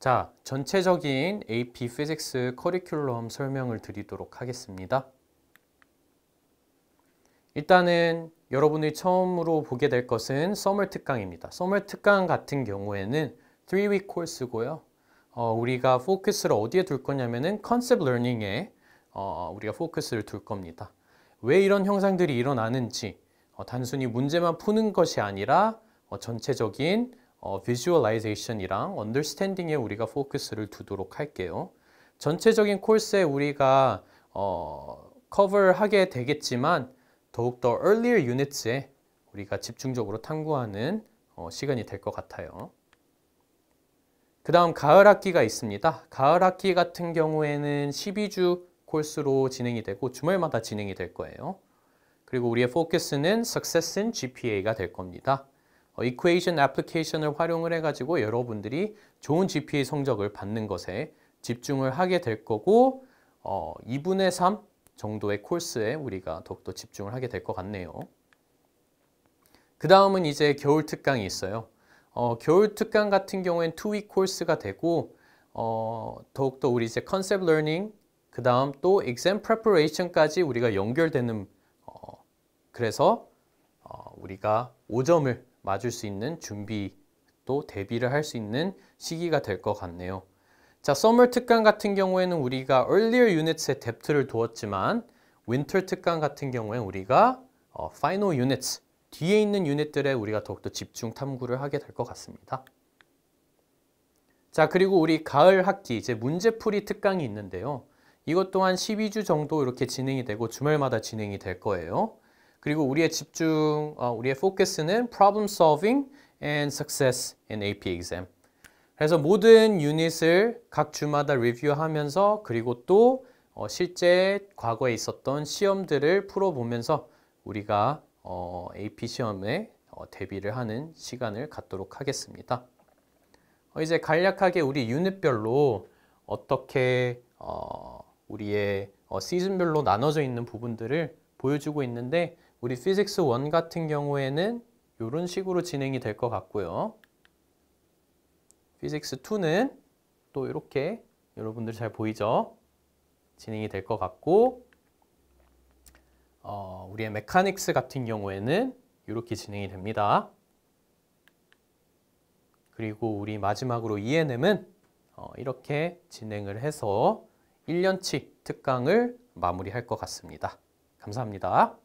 자, 전체적인 AP Physics 커리큘럼 설명을 드리도록 하겠습니다. 일단은 여러분이 처음으로 보게 될 것은 서멀 특강입니다. 서멀 특강 같은 경우에는 3-week 코스고요. 어, 우리가 포커스를 어디에 둘 거냐면은 컨셉 러닝에 어, 우리가 포커스를 둘 겁니다. 왜 이런 형상들이 일어나는지 어, 단순히 문제만 푸는 것이 아니라 어, 전체적인 어, visualization이랑 understanding에 우리가 포커스를 두도록 할게요. 전체적인 콜스에 우리가 어, 커버하게 되겠지만 더욱더 earlier units에 우리가 집중적으로 탐구하는 어, 시간이 될 것 같아요. 그 다음 가을 학기가 있습니다. 가을 학기 같은 경우에는 12주 콜스로 진행이 되고 주말마다 진행이 될 거예요. 그리고 우리의 포커스는 success in GPA가 될 겁니다. 이퀘이션 어, 애플리케이션을 활용을 해가지고 여러분들이 좋은 GPA 성적을 받는 것에 집중을 하게 될 거고 어, 2분의 3 정도의 코스에 우리가 더욱더 집중을 하게 될 것 같네요. 그 다음은 이제 겨울 특강이 있어요. 어, 겨울 특강 같은 경우엔 2위 코스가 되고 어, 더욱더 우리 이제 컨셉 러닝 그 다음 또 exam preparation까지 우리가 연결되는 어, 그래서 어, 우리가 5점을 맞을 수 있는 준비 또 대비를 할 수 있는 시기가 될 것 같네요. 자, 썸머 특강 같은 경우에는 우리가 earlier units에 depth를 두었지만 윈 i 특강 같은 경우에 우리가 어, final units, 뒤에 있는 유닛들에 우리가 더욱더 집중 탐구를 하게 될 것 같습니다. 자, 그리고 우리 가을 학기 이제 문제풀이 특강이 있는데요. 이것 또한 12주 정도 이렇게 진행이 되고 주말마다 진행이 될 거예요. 그리고 우리의 집중, 어, 우리의 포커스는 problem solving and success in AP exam. 그래서 모든 유닛을 각 주마다 리뷰하면서 그리고 또 어, 실제 과거에 있었던 시험들을 풀어보면서 우리가 어, AP 시험에 어, 대비를 하는 시간을 갖도록 하겠습니다. 어, 이제 간략하게 우리 유닛별로 어떻게 어, 우리의 어, 시즌별로 나눠져 있는 부분들을 보여주고 있는데 우리 피직스 1 같은 경우에는 이런 식으로 진행이 될 것 같고요. 피직스 2는 또 이렇게 여러분들 잘 보이죠? 진행이 될 것 같고 어, 우리의 메카닉스 같은 경우에는 이렇게 진행이 됩니다. 그리고 우리 마지막으로 e m 은 어, 이렇게 진행을 해서 1년치 특강을 마무리할 것 같습니다. 감사합니다.